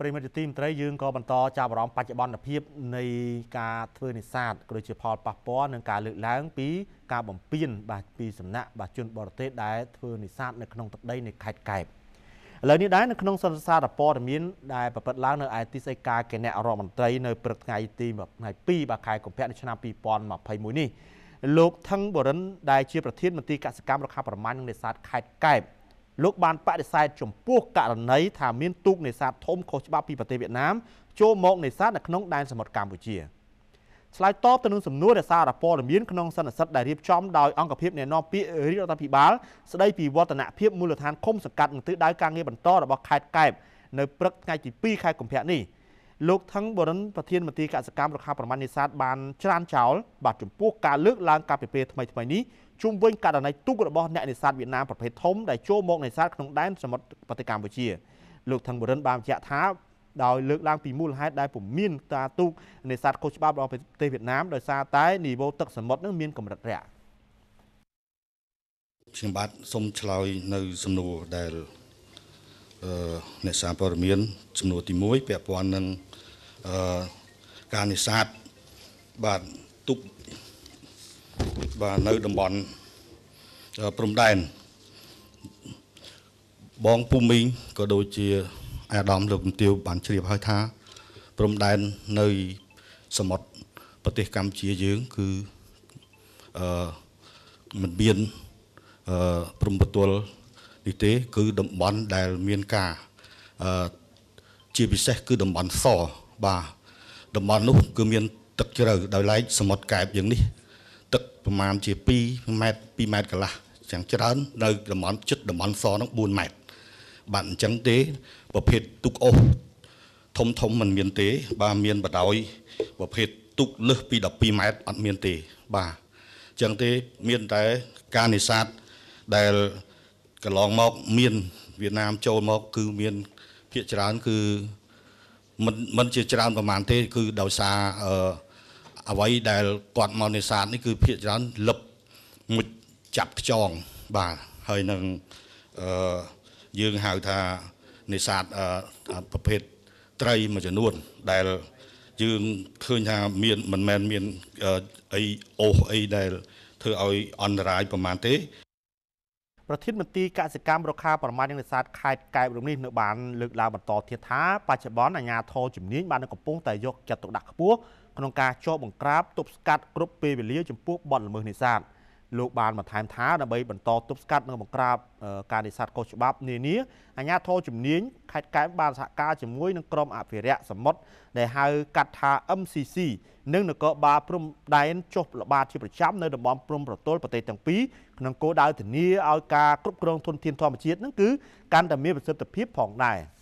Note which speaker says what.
Speaker 1: ប្រិមិត្តជាទីមេត្រីយើងក៏បន្តចាប់អារម្មណ៍បច្ចុប្បន្នភាពនៃការធ្វើនេសាទក៏ដូចជាផលប៉ះពាល់និងការលើកឡើង ពីការបំពានបាទពីសំណាក់បាទជនបរទេសដែលធ្វើនេសាទនៅក្នុងទឹកដីនៃខេត្តកែបឥឡូវនេះដែរនៅក្នុងសន្និសាទព័ត៌មានដែលប្រព្រឹត្តឡើងនៅឯទីស្តីការគណៈរដ្ឋមន្ត្រីនៅព្រឹកថ្ងៃទី22បាទខែកុម្ភៈឆ្នាំ2021នេះលោកថងបរិនដែលជាប្រធានមន្ត្រីកសិកម្មរដ្ឋាភិបាលនិងនេសាទខេត្តកែបលោកបានបដិសេធចំពោះករណីថាមានទូកនេសាទធំខុសច្បាប់ពីប្រទេសវៀតណាមចូលមកនេសាទនៅក្នុងដែនសមុទ្រកម្ពុជាឆ្លើយតបទៅនឹងសំណួររសារព័ត៌មានក្នុងសន្និសិទដែលរៀបចំដោយអង្គភាពណែនាំពាក្យរាជរដ្ឋាភិបាលស្ដីពីវឌ្ឍនភាពមូលដ្ឋានឃុំសង្កាត់នឹងទិសដៅការងារបន្តរបស់ខេត្តកែបនៅព្រឹកថ្ងៃទី2ខែកុម្ភៈនេះលោកថងបរិនប្រធានមន្ត្រីកសកម្មរដ្ឋាភិបាលនេសាទបានច្រានចោលបាទចំពោះការលើកឡើងការពិភាក្សាថ្មីថ្មីនេះជុំវិញករណីទូករបស់អ្នកនេសាទវៀតណាមប្រភេទធំដែលចូលមកនេសាទក្នុងដែនសមុទ្រប្រទេសកម្ពុជាលោកថងបរិនបានបញ្ជាក់ថាដោយលើកឡើងពីមូលហេតុដែលពុំមានការទូកនេសាទខុសច្បាប់របស់ប្រទេសវៀតណាមដោយសារតែនីវ៉ូទឹកសមុទ្រនឹងមានកម្រិតរាក់
Speaker 2: ខ្ញុំបាទសូមឆ្លើយនៅសំណួរដែលអ្នកសារព័ត៌មានចំនួនទី1ពាក់ព័ន្ធនឹងអឺការនេសាទបាទទុកបាទនៅតំបន់ព្រំដែនបងពូមីងក៏ដូចជា អាដាមលោកជំទាវបានជ្រាបហើយថាព្រំដែននៅសមុទ្រប្រទេសកម្ពុជាយើង គឺអឺមិនមានអឺព្រំប្រទល់នេះទេគឺតំបន់ដែលមានការអឺជាពិសេសគឺតំបន់សបាទតំបន់នោះគឺមានទឹកជ្រៅដោយឡែកសមុទ្រកែបយ៉ាងនេះ ទឹកប្រមាណជា2ម៉ែត្រ2ម៉ែត្រកន្លះចឹងច្រើននៅតំបន់ជិតតំបន់សហ្នឹង4ម៉ែត្របាទអញ្ចឹងទេប្រភេទទុកអូសធំធំមិនមានទេ បាទមានបដ ாய் ប្រភេទទុកលើសពី12ម៉ែត្រអត់មានទេ បាទអញ្ចឹងទេមានតែការនេសាទដែលកន្លងមកមានវៀតណាមចូលមកគឺមានភាគច្រើនគឺមិនមិនជាច្រើនប្រហែលទេ គឺដោយសារអឺអ្វីដែលគាត់មកនេសាទនេះគឺភាគច្រើនលឹបមួយចាប់ខ្ចងបាទហើយនឹងអឺយើងហៅថានេសាទប្រភេទត្រីមួយចំនួន ដែលយើងឃើញថាមានមិនមែនមានអីអូសអីដែលធ្វើឲ្យអន្តរាយប្រហែលទេ
Speaker 1: ប្រធានមន្ត្រីកសិកម្មរុក្ខាប្រមាញ់និងនេសាទខេត្តកែបរំនេះនៅបានលើកឡើងបន្តទៀតថាបច្ចុប្បន្នអាជ្ញាធរជំនាញបានកំពុងតែយកចិត្តទុកដាក់ខ្ពស់ក្នុងការចោទបង្ក្រាបទប់ស្កាត់គ្រប់ពេលវេលាចំពោះបទល្មើសនេសាទ។លោកបានបន្ថែមថាដើម្បីបន្តទប់ស្កាត់និងបង្ក្រាប ការនេសាទខុសច្បាប់នានាអាជ្ញាធរជំនាញខេត្តកែបបានសហការជាមួយនឹងក្រុមអភិរក្សសមុទ្រដែលហៅកាត់ថា MCC និងនគរបាលព្រំដែនចុះល្បាតជាប្រចាំនៅតំបន់ព្រំប្រទល់ប្រទេសទាំងពីរក្នុងគោលដៅធានាឲ្យការគ្រប់គ្រង ធនធានធម្មជាតិនឹងគឺកាន់តែមានប្រសិទ្ធភាពផងដែរ។